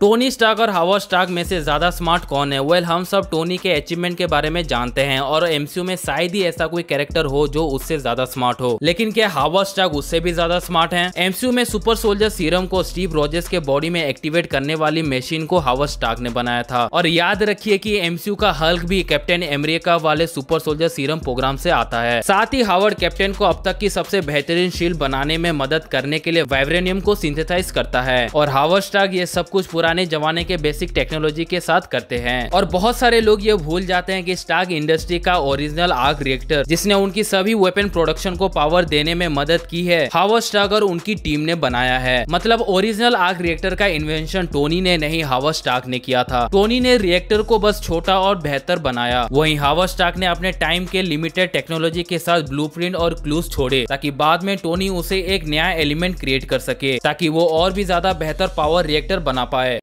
Tony Stark और हावर Stark में से ज्यादा स्मार्ट कौन है वेल well, हम सब टोनी के अचीवमेंट के बारे में जानते हैं और एमसीयू में शायद ही ऐसा कोई कैरेक्टर हो जो उससे ज्यादा स्मार्ट हो लेकिन क्या हावर स्टार्क उससे भी ज्यादा स्मार्ट हैं एमसीयू में सुपर सोल्जर सीरम को स्टीव रोजर्स के बॉडी में एक्टिवेट करने वाली मशीन को हावर स्टार्क ने बनाया था और याद रखिये की एमसीयू का हल्क भी कैप्टन अमेरिका वाले सुपर सोल्जर सीरम प्रोग्राम से आता है साथ ही हावर्ड कैप्टन को अब तक की सबसे बेहतरीन शील्ड बनाने में मदद करने के लिए वाइब्रेनियम को सिंथेसाइज करता है और हावर स्टार्क ये सब कुछ पूरा पुराने जमाने के बेसिक टेक्नोलॉजी के साथ करते हैं और बहुत सारे लोग ये भूल जाते हैं की स्टार्क इंडस्ट्री का ओरिजिनल आग रिएक्टर जिसने उनकी सभी वेपन प्रोडक्शन को पावर देने में मदद की है हावर स्टार्क और उनकी टीम ने बनाया है मतलब ओरिजिनल आग रिएक्टर का इन्वेंशन टोनी ने नहीं हावर स्टार्क ने किया था टोनी ने रिएक्टर को बस छोटा और बेहतर बनाया वही हावर स्टार्क ने अपने टाइम के लिमिटेड टेक्नोलॉजी के साथ ब्लू और क्लूज छोड़े ताकि बाद में टोनी उसे एक नया एलिमेंट क्रिएट कर सके ताकि वो और भी ज्यादा बेहतर पावर रिएक्टर बना पाए